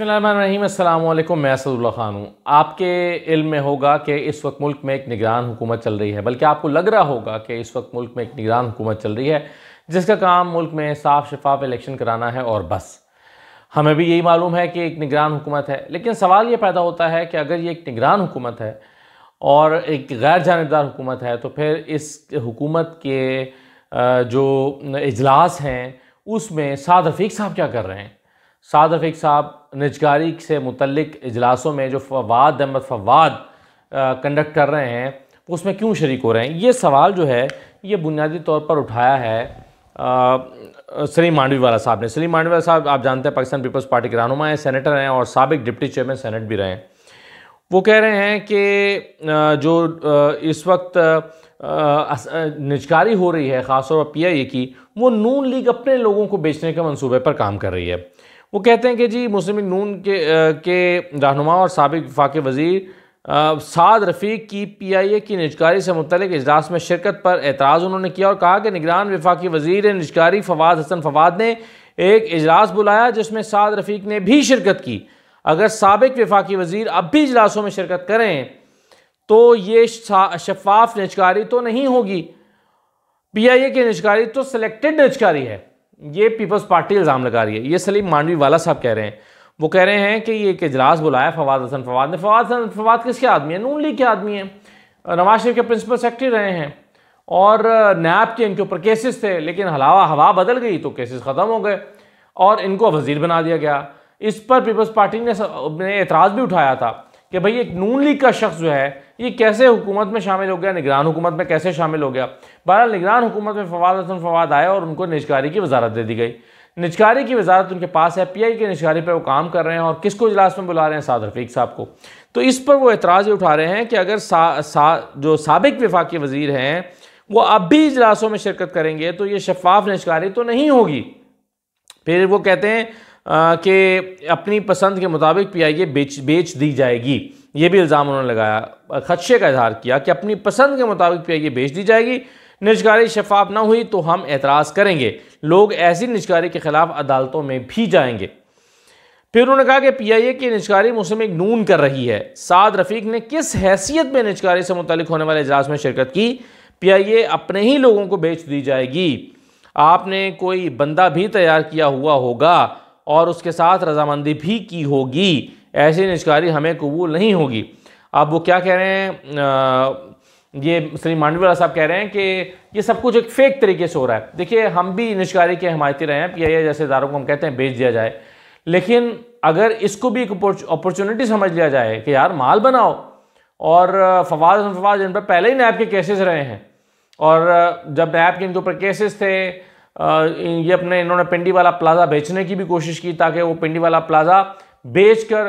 बसमीम मैं असदुल्ला ख़ान हूँ आपके इल्म में होगा कि इस वक्त मुल्क में एक निगरान हुकूमत चल रही है बल्कि आपको लग रहा होगा कि इस वक्त मुल्क में एक निगरान हुकूमत चल रही है जिसका काम मुल्क में साफ शफाफ इलेक्शन कराना है और बस हमें भी यही मालूम है कि एक निगरान हुकूमत है लेकिन सवाल ये पैदा होता है कि अगर ये एक निगरान हुकूमत है और एक गैर जानबदार हुकूमत है तो फिर इस हुकूमत के जो इजलास हैं उसमें साद रफ़ीक साहब क्या कर रहे हैं साद रफ़ीक साहब निजगारी से मुतलक इजलासों में जो फवाद अहमद फवाद कंडक्ट कर रहे हैं उसमें क्यों शरीक हो रहे हैं ये सवाल जो है ये बुनियादी तौर पर उठाया है सलीम मांडवी वाला साहब ने सलीम मांडवी वाला साहब आप जानते हैं पाकिस्तान पीपल्स पार्टी के रहनुमा हैं सेनेटर हैं और सबक डिप्टी चेयरमैन सेनेट भी रहे हैं वो कह रहे हैं कि जो इस वक्त निजकारी हो रही है ख़ासतौर पर पी आई ए की वो नून लीग अपने लोगों को बेचने के मनसूबे पर काम कर रही है वो कहते हैं कि जी मुस्लिम नून के आ, के रहनुमा और सबक विफाक वज़ीर साद रफ़ीक की पी आई ए की निजकारी से मुतलिक अजलास में शिरकत पर एतराज़ उन्होंने किया और कहा कि निगरान विफाकी वजीर निजकारी फवाद हसन फवाद ने एक अजलास बुलाया जिसमें साद रफ़ीक ने भी शिरकत की अगर सबक विफाकी वजीर अब भी इजलासों में शिरकत करें तो ये शफाफ निजकारी तो नहीं होगी पी आई ए की निजकारी तो सिलेक्टेड निजकारी है ये पीपल्स पार्टी इल्ज़ाम लगा रही है ये सलीम मांडवी वाला साहब कह रहे हैं वो कह रहे हैं कि ये एक इजलास बुलाया फवाद हसन फवाद ने फवाद हसन फवाद किसके आदमी है नून लीग के आदमी हैं नवाज शरीफ के प्रिंसिपल सेक्रेटरी रहे हैं और नैब के इनके ऊपर केसेस थे लेकिन हलावा हवा बदल गई तो केसेस ख़त्म हो गए और इनको वजीर बना दिया गया इस पर पीपल्स पार्टी ने एतराज़ भी उठाया था कि भाई एक नून लीग का शख्स जो है ये कैसे हुकूमत में शामिल हो गया निगरान हुकूमत में कैसे शामिल हो गया बहरहाल निगरान हुकूमत में फवाद हसन फवाद आया और उनको निजकारी की वजारत दे दी गई निजकारी की वजारत उनके पास है पी आई के निजकारी पर वो काम कर रहे हैं और किसको इजलास में बुला रहे हैं साद रफीक साहब को तो इस पर वो एतराज़ उठा रहे हैं कि अगर सा, सा, जो सबक विफाक वजीर हैं वो अब भी इजलासों में शिरकत करेंगे तो ये शफाफ निजकारी तो नहीं होगी फिर वो कहते हैं कि अपनी पसंद के मुताबिक पी आई ए बेच बेच दी जाएगी ये भी इल्ज़ाम उन्होंने लगाया खदशे का इजहार किया कि अपनी पसंद के मुताबिक पी आई ए बेच दी जाएगी निजकारी शफाफ ना हुई तो हम एतराज़ करेंगे लोग ऐसी निजकारी के ख़िलाफ़ अदालतों में भी जाएंगे फिर उन्होंने कहा कि पी आई ए की निजकारी मुस्लिम एक नून कर रही है साद रफीक ने किस हैसियत में निजकारी से मुतलिक होने वाले इजलास में शिरकत की पी आई ए अपने ही लोगों को बेच दी जाएगी आपने कोई बंदा भी तैयार किया हुआ होगा और उसके साथ रजामंदी भी की होगी ऐसी निष्कारी हमें कबूल नहीं होगी अब वो क्या कह रहे हैं ये श्री मांडवी साहब कह रहे हैं कि ये सब कुछ एक फेक तरीके से हो रहा है देखिए हम भी निष्कारी के हमायती रहे हैं पी आई जैसे इदारों को हम कहते हैं बेच दिया जाए लेकिन अगर इसको भी एक अपॉर्चुनिटी समझ लिया जाए कि यार माल बनाओ और फवाद फवाद जिन पर पहले ही नैब के केसेस रहे हैं और जब नैब के इनके ऊपर केसेस थे ये अपने इन्होंने पिंडी वाला प्लाजा बेचने की भी कोशिश की ताकि वो पिंडी वाला प्लाजा बेच कर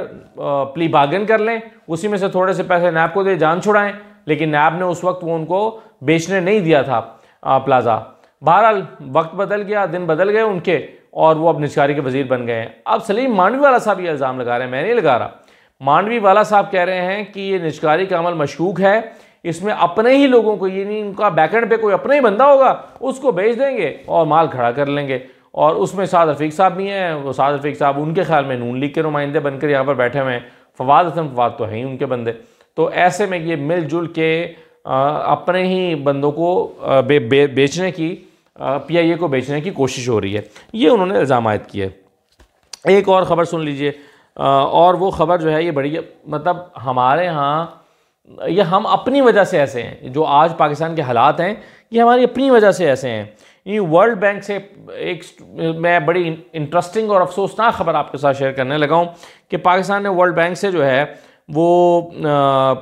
प्ली बागन कर लें उसी में से थोड़े से पैसे नैब को दे जान छुड़ाएं लेकिन नैब ने उस वक्त वो उनको बेचने नहीं दिया था प्लाजा बहरहाल वक्त बदल गया दिन बदल गए उनके और वो अब निजकारी के वजीर बन गए हैं अब सलीम मांडवी वाला साहब ये इल्ज़ाम लगा रहे हैं मैं नहीं लगा रहा मांडवी वाला साहब कह रहे हैं कि ये निजकारी का अमल मशकूक है इसमें अपने ही लोगों को ये नहीं उनका बैकेंड पे कोई अपना ही बंदा होगा उसको भेज देंगे और माल खड़ा कर लेंगे और उसमें साद रफीक साहब भी हैं वो साद रफीक साहब उनके ख्याल में नून लीग के नुमाइंदे बनकर यहाँ पर बैठे हुए हैं फवाद हसन फवाद तो हैं ही उनके बंदे तो ऐसे में ये मिलजुल के अपने ही बंदों को बे, बे, बेचने की पीआईए को बेचने की कोशिश हो रही है ये उन्होंने इल्ज़ाम आयद किए एक और ख़बर सुन लीजिए और वो ख़बर जो है ये बड़ी मतलब हमारे यहाँ ये हम अपनी वजह से ऐसे हैं जो आज पाकिस्तान के हालात हैं ये हमारी अपनी वजह से ऐसे हैं ये वर्ल्ड बैंक से एक मैं बड़ी इंटरेस्टिंग और अफसोसनाक खबर आपके साथ शेयर करने लगा हूँ कि पाकिस्तान ने वर्ल्ड बैंक से जो है वो आ,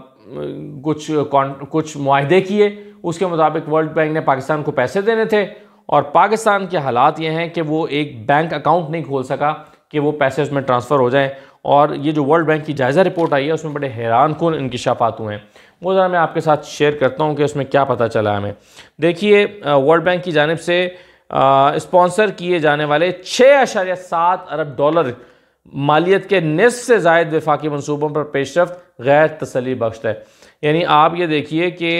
कुछ कुछ माहदे किए उसके मुताबिक वर्ल्ड बैंक ने पाकिस्तान को पैसे देने थे और पाकिस्तान के हालात ये हैं कि वो एक बैंक अकाउंट नहीं खोल सका कि वो पैसे उसमें ट्रांसफ़र हो जाए और ये जो वर्ल्ड बैंक की जायज़ा रिपोर्ट आई है उसमें बड़े हैरान कन इनकशाफात हुए हैं वो ज़रा मैं आपके साथ शेयर करता हूँ कि उसमें क्या पता चला हमें देखिए वर्ल्ड बैंक की जानब से इस्पॉन्सर किए जाने वाले छः अशारिया सात अरब डॉलर मालियत के नस्फ से जायद वफाकी मनसूबों पर पेशरफ गैर तसली बख्श है यानी आप ये देखिए कि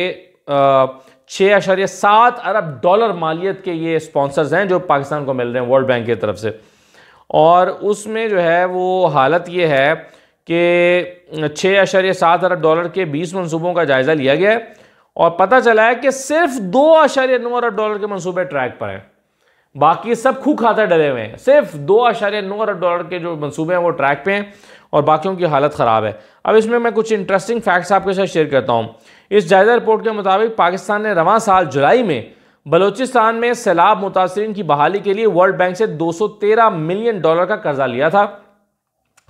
छः अशारिया सात अरब डॉलर मालियत के ये स्पॉन्सर्स हैं जो पाकिस्तान को मिल रहे हैं वर्ल्ड बैंक की तरफ से और उसमें जो है वो हालत ये है कि छः अशर्य सात अरब डॉलर के बीस मनसूबों का जायज़ा लिया गया है और पता चला है कि सिर्फ दो अशर्य नौ अरब डॉलर के मनसूबे ट्रैक पर हैं बाकी सब खूब खाता डले हुए हैं सिर्फ दो अशर्य नौ अरब डॉलर के जो मनसूबे हैं वो ट्रैक पे हैं और बाकियों की हालत ख़राब है अब इसमें मैं कुछ इंटरेस्टिंग फैक्ट्स आपके साथ शेयर करता हूँ इस जायज़ा रिपोर्ट के मुताबिक पाकिस्तान ने रवा साल जुलाई में बलूचिस्तान में सैलाब मुतासरीन की बहाली के लिए वर्ल्ड बैंक से 213 मिलियन डॉलर का कर्जा लिया था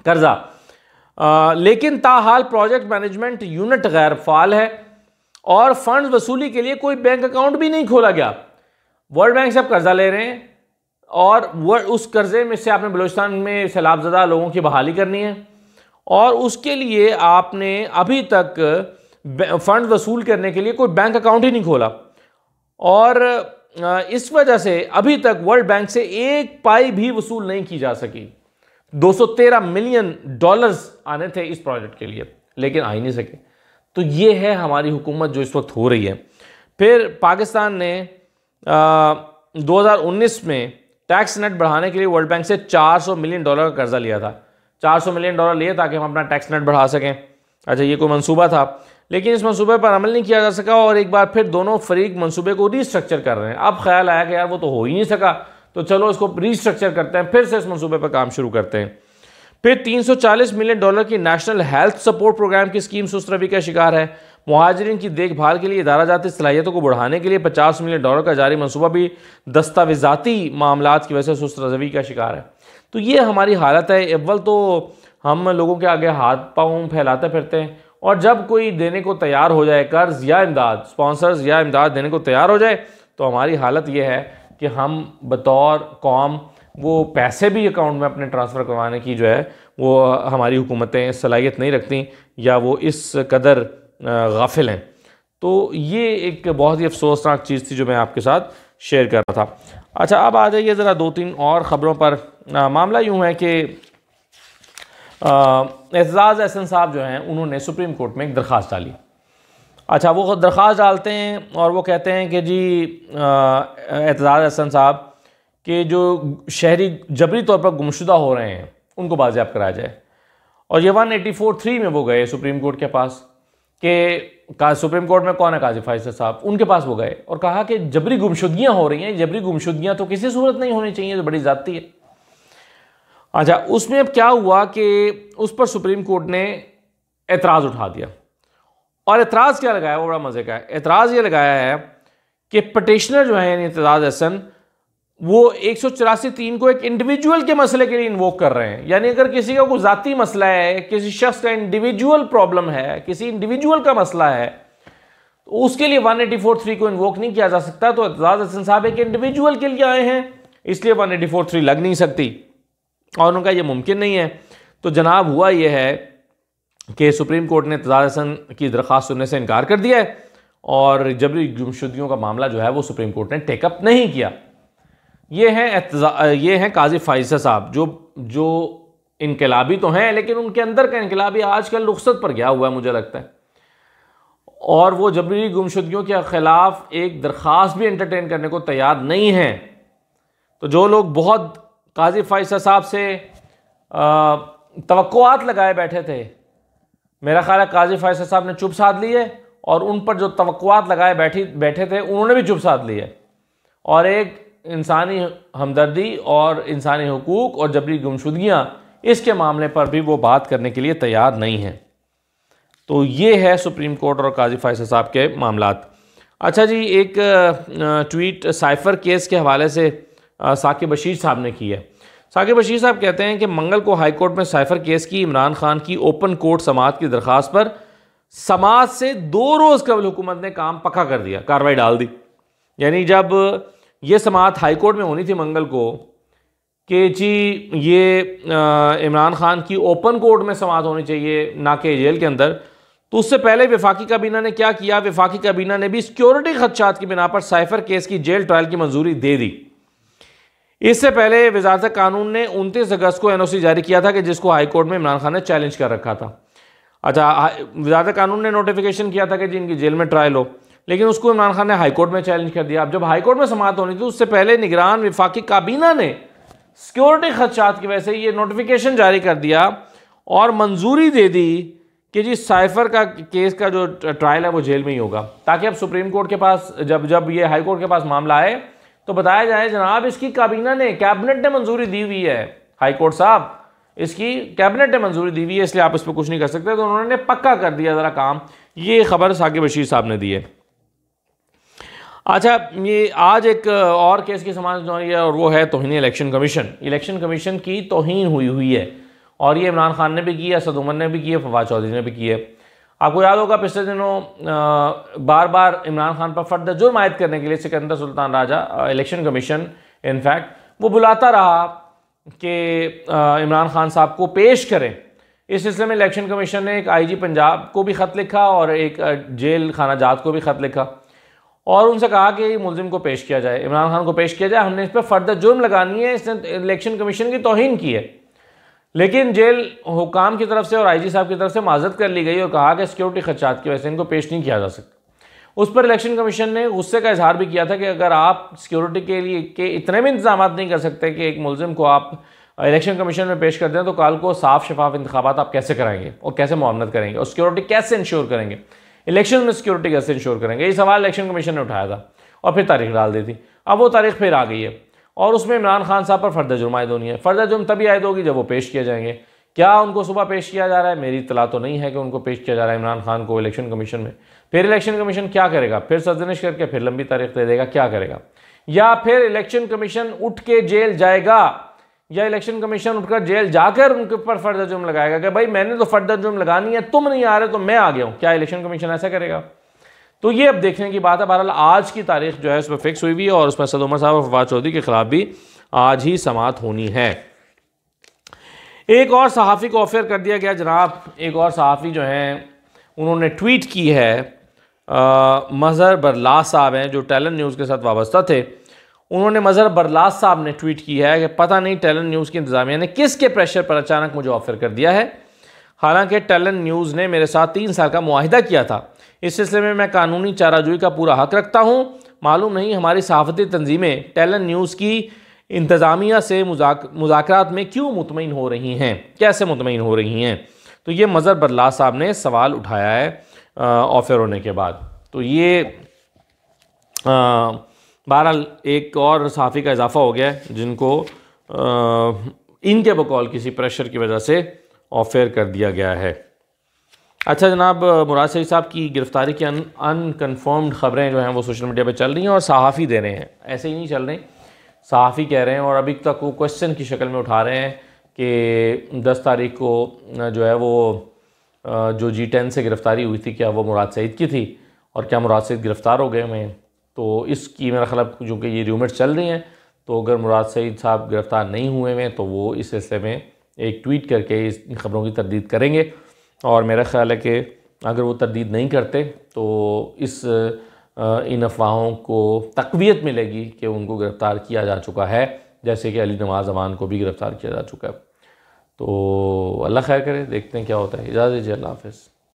कर्जा आ, लेकिन ताहाल प्रोजेक्ट मैनेजमेंट यूनिट गैर फाल है और फंड वसूली के लिए कोई बैंक अकाउंट भी नहीं खोला गया वर्ल्ड बैंक से आप कर्जा ले रहे हैं और उस कर्जे में से आपने बलोचिस्तान में सैलाबजदा लोगों की बहाली करनी है और उसके लिए आपने अभी तक फंड वसूल करने के लिए कोई बैंक अकाउंट ही नहीं खोला और इस वजह से अभी तक वर्ल्ड बैंक से एक पाई भी वसूल नहीं की जा सकी 213 मिलियन डॉलर्स आने थे इस प्रोजेक्ट के लिए लेकिन आ ही नहीं सके तो ये है हमारी हुकूमत जो इस वक्त हो रही है फिर पाकिस्तान ने आ, 2019 में टैक्स नेट बढ़ाने के लिए वर्ल्ड बैंक से 400 मिलियन डॉलर का कर्जा लिया था 400 मिलियन डॉलर लिए ताकि हम अपना टैक्स नेट बढ़ा सकें अच्छा ये कोई मंसूबा था लेकिन इस मनसूबे पर अमल नहीं किया जा सका और एक बार फिर दोनों फरीक मनसूबे को रीस्ट्रक्चर कर रहे हैं अब ख्याल आया कि यार वो तो हो ही नहीं सका तो चलो इसको रीस्ट्रक्चर करते हैं फिर से इस मनसूबे पर काम शुरू करते हैं फिर 340 मिलियन डॉलर की नेशनल हेल्थ सपोर्ट प्रोग्राम की स्कीम सुस्त रवि का शिकार है महाजरीन की देखभाल के लिए इदारा जाती सलाहियतों को बढ़ाने के लिए 50 मिलियन डॉलर का जारी मनसूबा भी दस्तावेजाती मामला की वजह से सुस्त रवि का शिकार है तो ये हमारी हालत है अव्वल तो हम लोगों के आगे हाथ पाँव फैलाते फिरते हैं और जब कोई देने को तैयार हो जाए कर्ज या इमदाद स्पॉन्सर्स या इमदाद देने को तैयार हो जाए तो हमारी हालत यह है कि हम बतौर कौम वो पैसे भी अकाउंट में अपने ट्रांसफ़र करवाने की जो है वो हमारी हुकूमतें सलाहियत नहीं रखती या वो इस कदर गाफिल हैं तो ये एक बहुत ही अफसोसनाक चीज़ थी जो मैं आपके साथ शेयर कर रहा था अच्छा अब आ जाइए ज़रा दो तीन और ख़बरों पर आ, मामला यूँ है कि एजाज़ एहसन साहब जो हैं उन्होंने सुप्रीम कोर्ट में एक दरख्वास्त डाली अच्छा वो दरख्वास्त डालते हैं और वो कहते हैं कि जी एतजाज़ एहसन साहब के जो शहरी जबरी तौर पर गुमशुदा हो रहे हैं उनको बाजियाब कराया जाए और ये वन एटी फोर थ्री में वो गए सुप्रीम कोर्ट के पास के का सुप्रीम कोर्ट में कौन है काजी फायसर साहब उनके पास वो गए और कहा कि जबरी गुमशुदगियाँ हो रही हैं जबरी गुमशुदगियाँ तो किसी सूरत नहीं होनी चाहिए जो तो बड़ी ज़्यादती है अच्छा उसमें अब क्या हुआ कि उस पर सुप्रीम कोर्ट ने एतराज़ उठा दिया और एतराज़ क्या लगाया वो बड़ा मज़े का है एतराज़ ये लगाया है कि पटिशनर जो है एतराज़ हसन वो एक सौ चौरासी तीन को एक इंडिविजुअल के मसले के लिए इन्वोक कर रहे हैं यानी अगर किसी का कोई ज़ाती मसला है किसी शख्स का इंडिविजुअल प्रॉब्लम है किसी इंडिविजुअल का मसला है तो उसके लिए वन एटी फोर थ्री को इन्वोक नहीं किया जा सकता तो एतजाज हसन साहब एक इंडिविजुअल के लिए आए हैं इसलिए वन एटी फोर थ्री लग नहीं सकती और उनका ये मुमकिन नहीं है तो जनाब हुआ यह है कि सुप्रीम कोर्ट ने तजार हसन की दरख्वास्त सुनने से इनकार कर दिया है और जबरी गुमशुदगियों का मामला जो है वो सुप्रीम कोर्ट ने टेकअप नहीं किया ये हैं ये हैं काजी फाइजा साहब जो जो इनकलाबी तो हैं लेकिन उनके अंदर का इनकलाबी आजकल रुखसत पर गया हुआ है मुझे लगता है और वो जबरी गुमशुदगियों के ख़िलाफ़ एक दरख्वास्त भी एंटरटेन करने को तैयार नहीं है तो जो लोग बहुत काजी फ़ाइसा साहब से तो लगाए बैठे थे मेरा ख्याल है काजी फ़ाइसा साहब ने चुप साध लिए और उन पर जो तो लगाए बैठी बैठे थे उन्होंने भी चुप साध लिए और एक इंसानी हमदर्दी और इंसानी हकूक़ और जबरी गुमशुदगियाँ इसके मामले पर भी वो बात करने के लिए तैयार नहीं हैं तो ये है सुप्रीम कोर्ट और काजी फ़ाइसा साहब के मामला अच्छा जी एक ट्वीट साइफ़र केस के हवाले से साकिब बशीर साहब ने की है साकिब बशीर साहब कहते हैं कि मंगल को हाई कोर्ट में साइफर केस की इमरान खान की ओपन कोर्ट समात की दरख्वास्त पर समाज से दो रोज़ कबल हुकूमत ने काम पक्का कर दिया कार्रवाई डाल दी यानी जब ये समात हाई कोर्ट में होनी थी मंगल को कि जी ये इमरान खान की ओपन कोर्ट में समात होनी चाहिए ना कि जेल के अंदर तो उससे पहले विफाकी काबीना ने क्या किया विफाकी काबीना ने भी सिक्योरिटी खदशात की बिना पर साइफर केस की जेल ट्रायल की मंजूरी दे दी इससे पहले वजारत कानून ने उनतीस अगस्त को एनओसी जारी किया था कि जिसको हाईकोर्ट में इमरान खान ने चैलेंज कर रखा था अच्छा वजारत कानून ने नोटिफिकेशन किया था कि जिनकी जेल में ट्रायल हो लेकिन उसको इमरान खान ने हाईकोर्ट में चैलेंज कर दिया अब जब हाईकोर्ट में समाप्त होनी थी तो उससे पहले निगरान विफाकी काबीना ने सिक्योरिटी खदशात की वजह से ये नोटिफिकेशन जारी कर दिया और मंजूरी दे दी कि जी साइफर का केस का जो ट्रायल है वो जेल में ही होगा ताकि अब सुप्रीम कोर्ट के पास जब जब ये हाई कोर्ट के पास मामला आए तो बताया जाए जनाब इसकी काबीना ने कैबिनेट ने मंजूरी दी हुई है हाईकोर्ट साहब इसकी कैबिनेट ने मंजूरी दी हुई है इसलिए आप इस पर कुछ नहीं कर सकते तो उन्होंने पक्का कर दिया ज़रा काम ये खबर साकिब बशीर साहब ने दी है अच्छा ये आज एक और केस की समाज है और वो है तोहन इलेक्शन कमीशन इलेक्शन कमीशन की तोहन हुई हुई है और ये इमरान खान ने भी की है असद उमर ने भी की है फवाद चौधरी ने भी की है आपको याद होगा पिछले दिनों बार बार इमरान खान पर फर्द जुर्म आयद करने के लिए Sikandar Sultan Raja election commission in fact वो बुलाता रहा कि इमरान खान साहब को पेश करें इस सिलसिले में इलेक्शन कमीशन ने एक आईजी पंजाब को भी ख़त लिखा और एक जेल खाना जात को भी ख़त लिखा और उनसे कहा कि मुलजिम को पेश किया जाए इमरान खान को पेश किया जाए हमने इस पर फर्दर जुर्म लगानी है इसने इलेक्शन कमीशन की तोहन की है लेकिन जेल हुकाम की तरफ से और आईजी साहब की तरफ से माजत कर ली गई और कहा कि सिक्योरिटी खदशात की वजह से इनको पेश नहीं किया जा सकता उस पर इलेक्शन कमीशन ने गुस्से का इजहार भी किया था कि अगर आप सिक्योरिटी के लिए के इतने भी इंतजाम नहीं कर सकते कि एक मुलजिम को आप इलेक्शन कमीशन में पेश कर दें तो कल को साफ शफाफ इंतबात आप कैसे कराएंगे और कैसे मामनत करेंगे और सिक्योरिटी कैसे इंश्योर करेंगे इलेक्शन में सिक्योरिटी कैसे इंश्योर करेंगे ये सवाल इलेक्शन कमीशन ने उठाया था और फिर तारीख डाल दी थी अब वो तारीख फिर आ गई है और उसमें इमरान खान साहब पर फर्द जुर्म आयद होनी है फर्द जुर्म तभी आयद होगी जब वो पेश किए जाएंगे क्या उनको सुबह पेश किया जा रहा है मेरी इतला तो नहीं है कि उनको पेश किया जा रहा है इमरान खान को इलेक्शन कमीशन में फिर इलेक्शन कमीशन क्या करेगा फिर सजनिश करके फिर लंबी तारीख दे देगा क्या करेगा या फिर इलेक्शन कमीशन उठ के जेल जाएगा या इलेक्शन कमीशन उठकर जेल जाकर उनके ऊपर फर्द जुर्म लगाएगा कि भाई मैंने तो फर्द जुर्म लगानी है तुम नहीं आ रहे तो मैं आ गया हूँ क्या इलेक्शन कमीशन ऐसा करेगा तो ये अब देखने की बात है बहरहाल आज की तारीख जो है उस पर फिक्स हुई हुई है और उस पर सद उमर साहब और फवाद चौधरी के खिलाफ भी आज ही समात होनी है एक और सहाफ़ी को ऑफेयर कर दिया गया जनाब एक और सहाफ़ी जो हैं उन्होंने ट्वीट की है मज़हर बरलास साहब हैं जो टैलेंट न्यूज़ के साथ वाबस्ता थे उन्होंने मज़हर बरलास साहब ने ट्वीट की है कि पता नहीं टैलेंट न्यूज़ की इंतज़ामिया ने किसके प्रेशर पर अचानक मुझे ऑफ़र कर दिया है हालांकि टैलेंट न्यूज़ ने मेरे साथ तीन साल का माहिदा किया था इस सिलसिले में मैं कानूनी चाराजोई का पूरा हक रखता हूँ मालूम नहीं हमारी सहाफ़ती तंजीमें टैलेंट न्यूज़ की इंतज़ामिया से मुजाक मुजात में क्यों मुतमिन हो रही हैं कैसे मुतमिन हो रही हैं तो ये मज़र बदला साहब ने सवाल उठाया है ऑफर होने के बाद तो ये बहरहाल एक और सहाफ़ी का इजाफ़ा हो गया है जिनको आ, इनके बकौल किसी प्रेशर की वजह से ऑफेयर कर दिया गया है अच्छा जनाब मुराद शरीफ साहब की गिरफ़्तारी की अनकन्फर्म्ड ख़बरें जो हैं वो सोशल मीडिया पर चल रही हैं और सहाफ़ी दे रहे हैं ऐसे ही नहीं चल रहे सहाफ़ी कह रहे हैं और अभी तक वो क्वेश्चन की शक्ल में उठा रहे हैं कि दस तारीख को जो है वो जो जी टेन से गिरफ़्तारी हुई थी क्या वो मुराद सईद की थी और क्या मुराद सईद गिरफ़्तार हो गए हुए हैं तो इसकी मेरा ख्याल चूँकि ये रूमेट चल रही हैं तो अगर मुराद सईद साहब गिरफ़्तार नहीं हुए हैं तो वो इस सिलसिले में एक ट्वीट करके इस खबरों की तरदीद करेंगे और मेरा ख्याल है कि अगर वो तरदीद नहीं करते तो इस इन अफवाहों को तकवीत मिलेगी कि उनको गिरफ़्तार किया जा चुका है जैसे कि अली नवाज अमान को भी गिरफ़्तार किया जा चुका है तो अल्लाह खैर करे देखते हैं क्या होता है इजाज़त जी अल्लाह हाफिज़